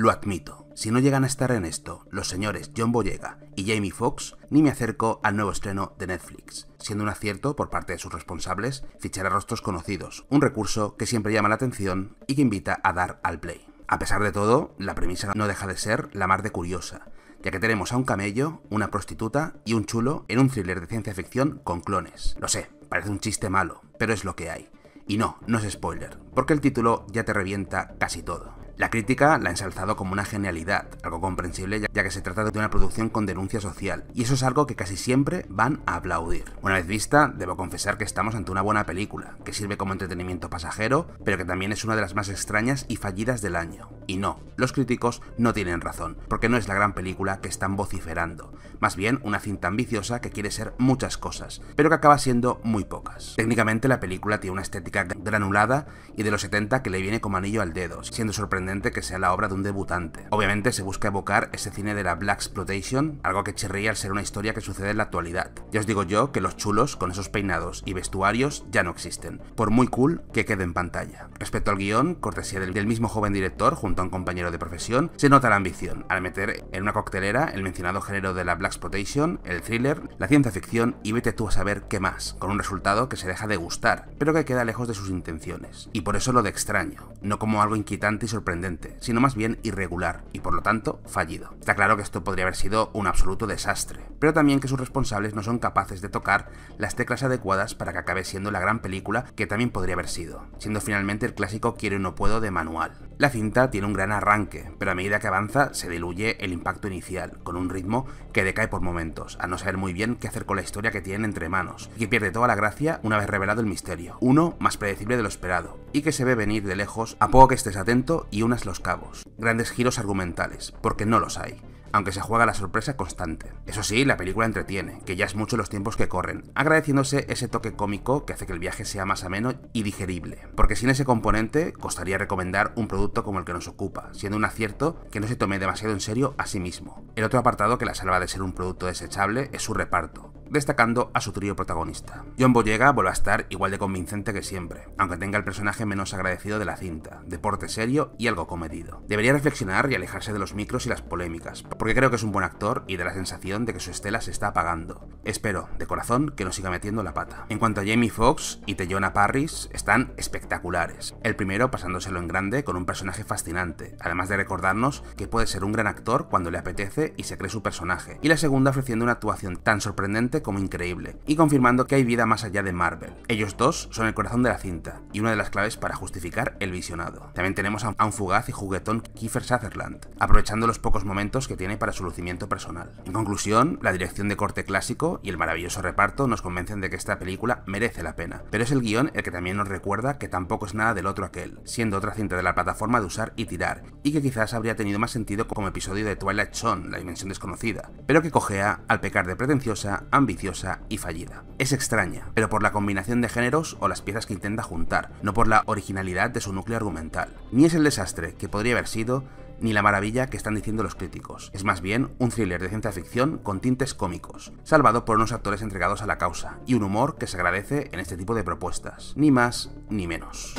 Lo admito, si no llegan a estar en esto los señores John Boyega y Jamie Foxx, ni me acerco al nuevo estreno de Netflix, siendo un acierto por parte de sus responsables fichar a rostros conocidos, un recurso que siempre llama la atención y que invita a dar al play. A pesar de todo, la premisa no deja de ser la más de curiosa, ya que tenemos a un camello, una prostituta y un chulo en un thriller de ciencia ficción con clones. Lo sé, parece un chiste malo, pero es lo que hay. Y no, no es spoiler, porque el título ya te revienta casi todo. La crítica la ha ensalzado como una genialidad, algo comprensible ya que se trata de una producción con denuncia social, y eso es algo que casi siempre van a aplaudir. Una vez vista, debo confesar que estamos ante una buena película, que sirve como entretenimiento pasajero, pero que también es una de las más extrañas y fallidas del año. Y no, los críticos no tienen razón, porque no es la gran película que están vociferando, más bien una cinta ambiciosa que quiere ser muchas cosas, pero que acaba siendo muy pocas. Técnicamente la película tiene una estética granulada y de los 70 que le viene como anillo al dedo, siendo sorprendente que sea la obra de un debutante. Obviamente se busca evocar ese cine de la Black Exploitation, algo que chirría al ser una historia que sucede en la actualidad. Ya os digo yo que los chulos con esos peinados y vestuarios ya no existen, por muy cool que quede en pantalla. Respecto al guión, cortesía del, mismo joven director junto a un compañero de profesión, se nota la ambición al meter en una coctelera el mencionado género de la Black Exploitation, el thriller, la ciencia ficción y vete tú a saber qué más, con un resultado que se deja de gustar, pero que queda lejos de sus intenciones. Y por eso lo de extraño, no como algo inquietante y sorprendente sino más bien irregular y por lo tanto fallido. Está claro que esto podría haber sido un absoluto desastre, pero también que sus responsables no son capaces de tocar las teclas adecuadas para que acabe siendo la gran película que también podría haber sido, siendo finalmente el clásico quiero y no puedo de manual. La cinta tiene un gran arranque, pero a medida que avanza se diluye el impacto inicial, con un ritmo que decae por momentos, a no saber muy bien qué hacer con la historia que tienen entre manos, y que pierde toda la gracia una vez revelado el misterio, uno más predecible de lo esperado, y que se ve venir de lejos a poco que estés atento y unas los cabos. Grandes giros argumentales, porque no los hay aunque se juega la sorpresa constante. Eso sí, la película entretiene, que ya es mucho los tiempos que corren, agradeciéndose ese toque cómico que hace que el viaje sea más ameno y digerible. Porque sin ese componente, costaría recomendar un producto como el que nos ocupa, siendo un acierto que no se tome demasiado en serio a sí mismo. El otro apartado que la salva de ser un producto desechable es su reparto, destacando a su trío protagonista. John Boyega vuelve a estar igual de convincente que siempre, aunque tenga el personaje menos agradecido de la cinta, deporte serio y algo comedido. Debería reflexionar y alejarse de los micros y las polémicas, porque creo que es un buen actor y de la sensación de que su estela se está apagando. Espero, de corazón, que no siga metiendo la pata. En cuanto a Jamie Foxx y Teyona Parris, están espectaculares. El primero pasándoselo en grande con un personaje fascinante, además de recordarnos que puede ser un gran actor cuando le apetece y se cree su personaje, y la segunda ofreciendo una actuación tan sorprendente como increíble, y confirmando que hay vida más allá de Marvel. Ellos dos son el corazón de la cinta, y una de las claves para justificar el visionado. También tenemos a un fugaz y juguetón Kiefer Sutherland, aprovechando los pocos momentos que tiene para su lucimiento personal. En conclusión, la dirección de corte clásico y el maravilloso reparto nos convencen de que esta película merece la pena, pero es el guión el que también nos recuerda que tampoco es nada del otro aquel, siendo otra cinta de la plataforma de usar y tirar, y que quizás habría tenido más sentido como episodio de Twilight Zone, la dimensión desconocida, pero que cojea al pecar de pretenciosa, viciosa y fallida. Es extraña, pero por la combinación de géneros o las piezas que intenta juntar, no por la originalidad de su núcleo argumental. Ni es el desastre que podría haber sido, ni la maravilla que están diciendo los críticos. Es más bien un thriller de ciencia ficción con tintes cómicos, salvado por unos actores entregados a la causa y un humor que se agradece en este tipo de propuestas. Ni más ni menos.